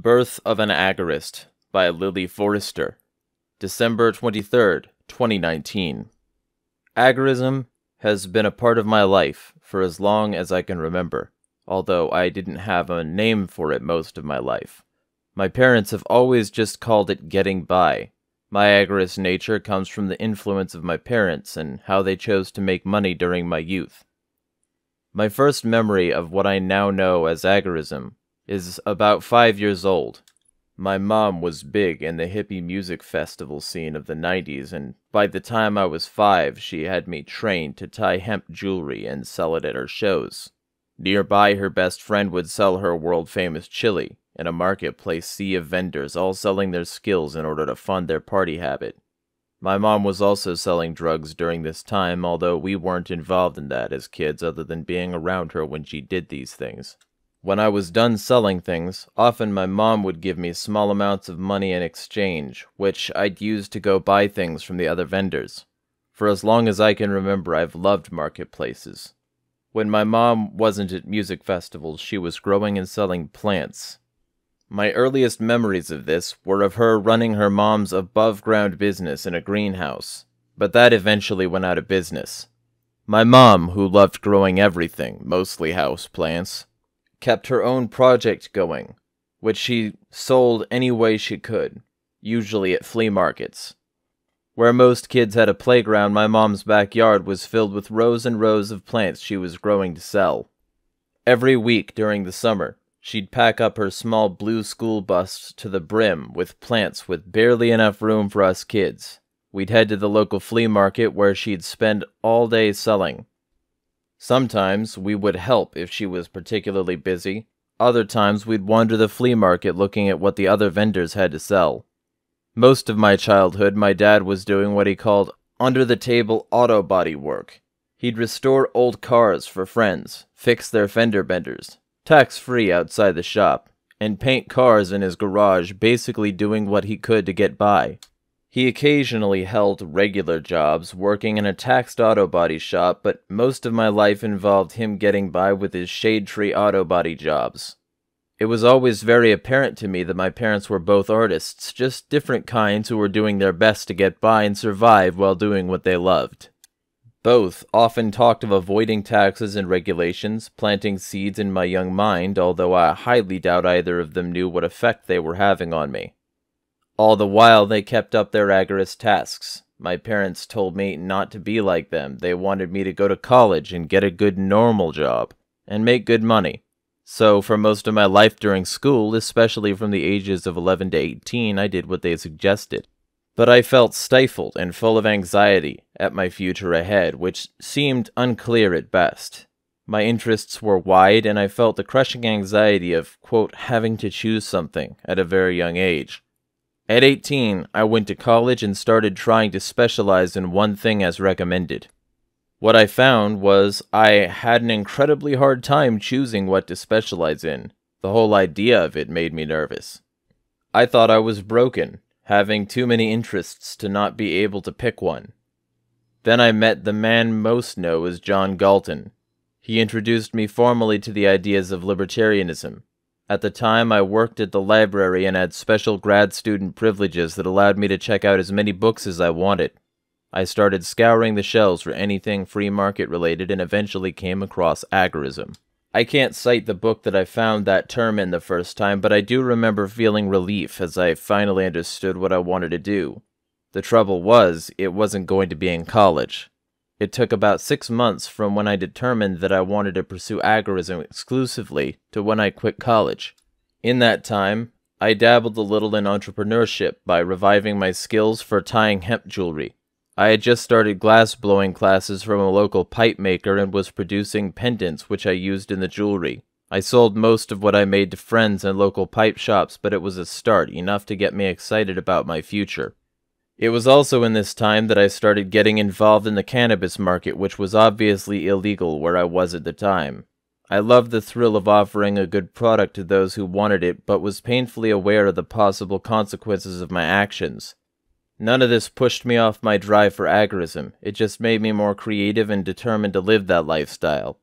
Birth of an Agorist by Lily Forrester, December 23, 2019. Agorism has been a part of my life for as long as I can remember, although I didn't have a name for it most of my life. My parents have always just called it getting by. My agorist nature comes from the influence of my parents and how they chose to make money during my youth. My first memory of what I now know as agorism is about five years old. My mom was big in the hippie music festival scene of the 90s, and by the time I was five, she had me trained to tie hemp jewelry and sell it at her shows. Nearby, her best friend would sell her world famous chili in a marketplace sea of vendors all selling their skills in order to fund their party habit. My mom was also selling drugs during this time, although we weren't involved in that as kids other than being around her when she did these things. When I was done selling things, often my mom would give me small amounts of money in exchange, which I'd use to go buy things from the other vendors. For as long as I can remember, I've loved marketplaces. When my mom wasn't at music festivals, she was growing and selling plants. My earliest memories of this were of her running her mom's above ground business in a greenhouse, but that eventually went out of business. My mom, who loved growing everything, mostly house plants, kept her own project going, which she sold any way she could, usually at flea markets. Where most kids had a playground, my mom's backyard was filled with rows and rows of plants she was growing to sell. Every week during the summer, she'd pack up her small blue school bus to the brim with plants with barely enough room for us kids. We'd head to the local flea market where she'd spend all day selling, Sometimes we would help if she was particularly busy. Other times we'd wander the flea market looking at what the other vendors had to sell. Most of my childhood, my dad was doing what he called under the table auto body work. He'd restore old cars for friends, fix their fender benders, tax free outside the shop, and paint cars in his garage, basically doing what he could to get by. He occasionally held regular jobs working in a taxed auto body shop, but most of my life involved him getting by with his shade tree auto body jobs. It was always very apparent to me that my parents were both artists, just different kinds who were doing their best to get by and survive while doing what they loved. Both often talked of avoiding taxes and regulations, planting seeds in my young mind, although I highly doubt either of them knew what effect they were having on me. All the while they kept up their agorist tasks. My parents told me not to be like them. They wanted me to go to college and get a good normal job and make good money. So, for most of my life during school, especially from the ages of 11 to 18, I did what they suggested. But I felt stifled and full of anxiety at my future ahead, which seemed unclear at best. My interests were wide, and I felt the crushing anxiety of, quote, having to choose something at a very young age. At 18, I went to college and started trying to specialize in one thing as recommended. What I found was I had an incredibly hard time choosing what to specialize in. The whole idea of it made me nervous. I thought I was broken, having too many interests to not be able to pick one. Then I met the man most know as John Galton. He introduced me formally to the ideas of libertarianism, at the time, I worked at the library and had special grad student privileges that allowed me to check out as many books as I wanted. I started scouring the shelves for anything free market related and eventually came across agorism. I can't cite the book that I found that term in the first time, but I do remember feeling relief as I finally understood what I wanted to do. The trouble was, it wasn't going to be in college. It took about six months from when I determined that I wanted to pursue agorism exclusively to when I quit college. In that time, I dabbled a little in entrepreneurship by reviving my skills for tying hemp jewelry. I had just started glass blowing classes from a local pipe maker and was producing pendants which I used in the jewelry. I sold most of what I made to friends and local pipe shops, but it was a start, enough to get me excited about my future. It was also in this time that I started getting involved in the cannabis market, which was obviously illegal where I was at the time. I loved the thrill of offering a good product to those who wanted it, but was painfully aware of the possible consequences of my actions. None of this pushed me off my drive for agorism, it just made me more creative and determined to live that lifestyle.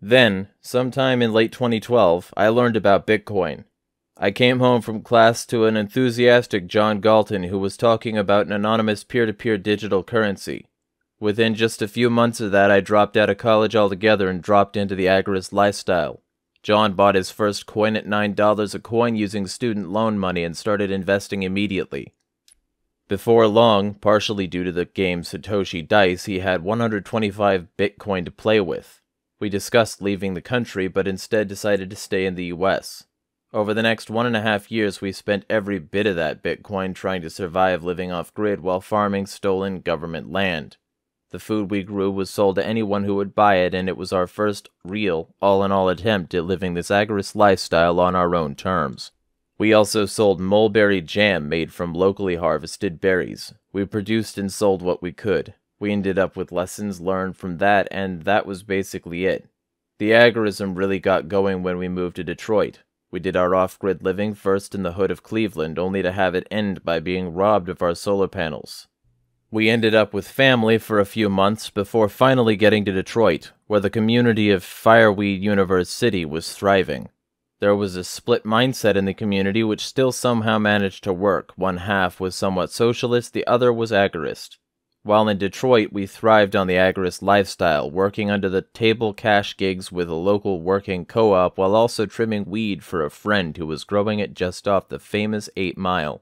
Then, sometime in late 2012, I learned about Bitcoin. I came home from class to an enthusiastic John Galton who was talking about an anonymous peer to peer digital currency. Within just a few months of that, I dropped out of college altogether and dropped into the agorist lifestyle. John bought his first coin at $9 a coin using student loan money and started investing immediately. Before long, partially due to the game Satoshi Dice, he had 125 Bitcoin to play with. We discussed leaving the country, but instead decided to stay in the US. Over the next one and a half years, we spent every bit of that Bitcoin trying to survive living off grid while farming stolen government land. The food we grew was sold to anyone who would buy it, and it was our first real, all in all attempt at living this agorist lifestyle on our own terms. We also sold mulberry jam made from locally harvested berries. We produced and sold what we could. We ended up with lessons learned from that, and that was basically it. The agorism really got going when we moved to Detroit. We did our off grid living first in the hood of Cleveland, only to have it end by being robbed of our solar panels. We ended up with family for a few months before finally getting to Detroit, where the community of Fireweed Universe City was thriving. There was a split mindset in the community which still somehow managed to work. One half was somewhat socialist, the other was agorist. While in Detroit, we thrived on the agorist lifestyle, working under the table cash gigs with a local working co op while also trimming weed for a friend who was growing it just off the famous Eight Mile.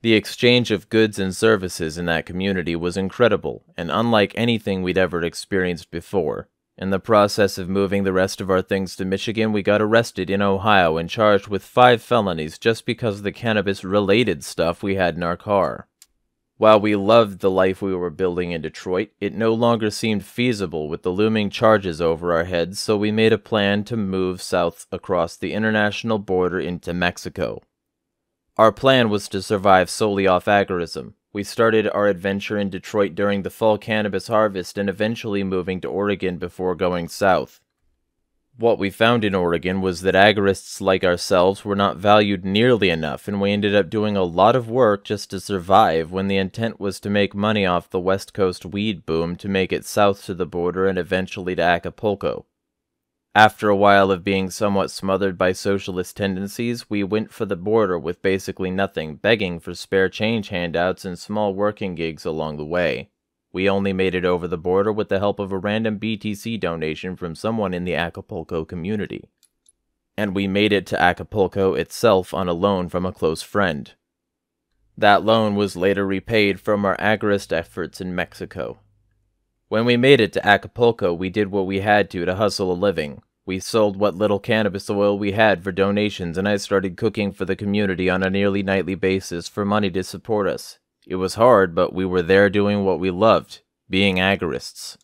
The exchange of goods and services in that community was incredible, and unlike anything we'd ever experienced before. In the process of moving the rest of our things to Michigan, we got arrested in Ohio and charged with five felonies just because of the cannabis related stuff we had in our car. While we loved the life we were building in Detroit, it no longer seemed feasible with the looming charges over our heads, so we made a plan to move south across the international border into Mexico. Our plan was to survive solely off agorism. We started our adventure in Detroit during the fall cannabis harvest and eventually moving to Oregon before going south what we found in Oregon was that agorists like ourselves were not valued nearly enough, and we ended up doing a lot of work just to survive when the intent was to make money off the West Coast weed boom to make it south to the border and eventually to Acapulco. After a while of being somewhat smothered by socialist tendencies, we went for the border with basically nothing, begging for spare change handouts and small working gigs along the way. We only made it over the border with the help of a random BTC donation from someone in the Acapulco community. And we made it to Acapulco itself on a loan from a close friend. That loan was later repaid from our agorist efforts in Mexico. When we made it to Acapulco, we did what we had to to hustle a living. We sold what little cannabis oil we had for donations, and I started cooking for the community on a nearly nightly basis for money to support us. It was hard, but we were there doing what we loved, being agorists.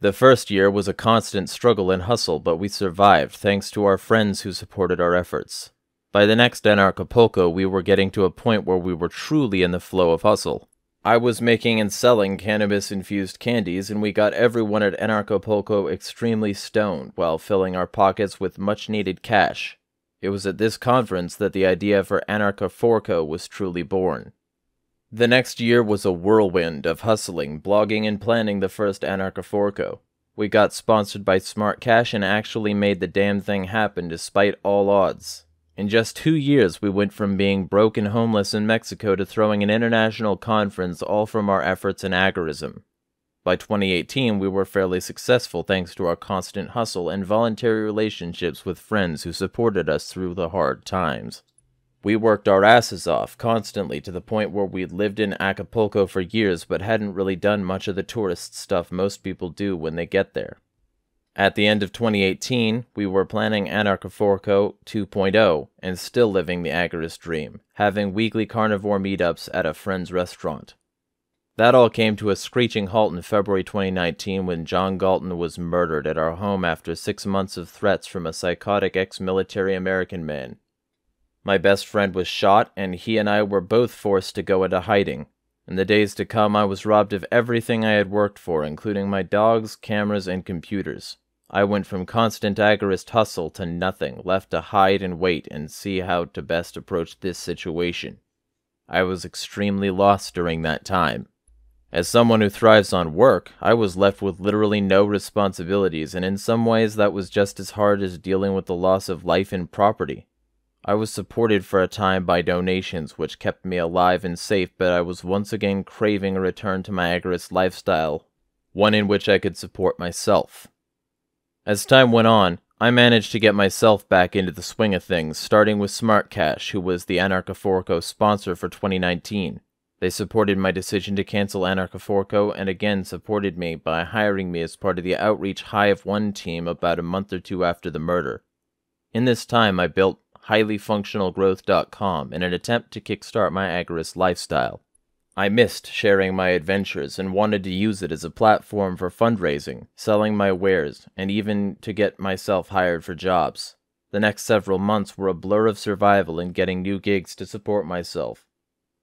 The first year was a constant struggle and hustle, but we survived thanks to our friends who supported our efforts. By the next Anarchapulco, we were getting to a point where we were truly in the flow of hustle. I was making and selling cannabis infused candies, and we got everyone at Anarchapulco extremely stoned while filling our pockets with much needed cash. It was at this conference that the idea for Anarchaforco was truly born. The next year was a whirlwind of hustling, blogging, and planning the first Anarchaforco. We got sponsored by Smart Cash and actually made the damn thing happen despite all odds. In just two years, we went from being broke and homeless in Mexico to throwing an international conference, all from our efforts in agorism. By 2018, we were fairly successful thanks to our constant hustle and voluntary relationships with friends who supported us through the hard times. We worked our asses off constantly to the point where we'd lived in Acapulco for years but hadn't really done much of the tourist stuff most people do when they get there. At the end of 2018, we were planning Anarchiforco 2.0 and still living the agorist dream, having weekly carnivore meetups at a friend's restaurant. That all came to a screeching halt in February 2019 when John Galton was murdered at our home after six months of threats from a psychotic ex military American man my best friend was shot, and he and I were both forced to go into hiding. In the days to come, I was robbed of everything I had worked for, including my dogs, cameras, and computers. I went from constant agorist hustle to nothing, left to hide and wait and see how to best approach this situation. I was extremely lost during that time. As someone who thrives on work, I was left with literally no responsibilities, and in some ways that was just as hard as dealing with the loss of life and property. I was supported for a time by donations, which kept me alive and safe, but I was once again craving a return to my agorist lifestyle, one in which I could support myself. As time went on, I managed to get myself back into the swing of things, starting with SmartCash, who was the Anarchaforco sponsor for 2019. They supported my decision to cancel Anarchaforco and again supported me by hiring me as part of the Outreach Hive 1 team about a month or two after the murder. In this time, I built highlyfunctionalgrowth.com in an attempt to kickstart my agorist lifestyle. I missed sharing my adventures and wanted to use it as a platform for fundraising, selling my wares, and even to get myself hired for jobs. The next several months were a blur of survival and getting new gigs to support myself.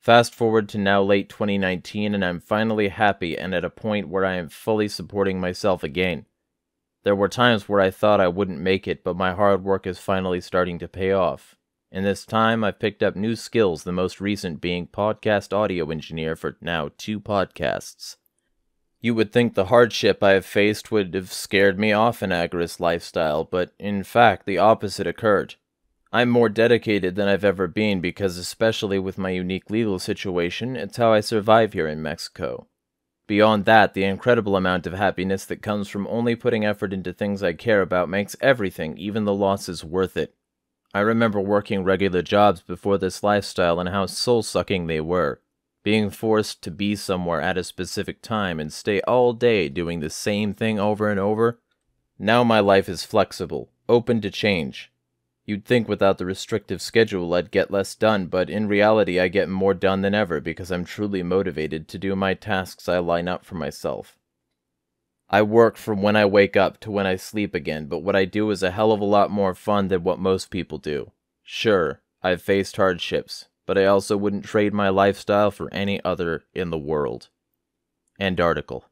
Fast forward to now late 2019, and I'm finally happy and at a point where I am fully supporting myself again. There were times where I thought I wouldn't make it, but my hard work is finally starting to pay off. In this time, I've picked up new skills, the most recent being podcast audio engineer for now two podcasts. You would think the hardship I have faced would have scared me off an agorist lifestyle, but in fact, the opposite occurred. I'm more dedicated than I've ever been because, especially with my unique legal situation, it's how I survive here in Mexico. Beyond that, the incredible amount of happiness that comes from only putting effort into things I care about makes everything, even the losses, worth it. I remember working regular jobs before this lifestyle and how soul sucking they were. Being forced to be somewhere at a specific time and stay all day doing the same thing over and over. Now my life is flexible, open to change, You'd think without the restrictive schedule I'd get less done, but in reality I get more done than ever because I'm truly motivated to do my tasks I line up for myself. I work from when I wake up to when I sleep again, but what I do is a hell of a lot more fun than what most people do. Sure, I've faced hardships, but I also wouldn't trade my lifestyle for any other in the world. End article.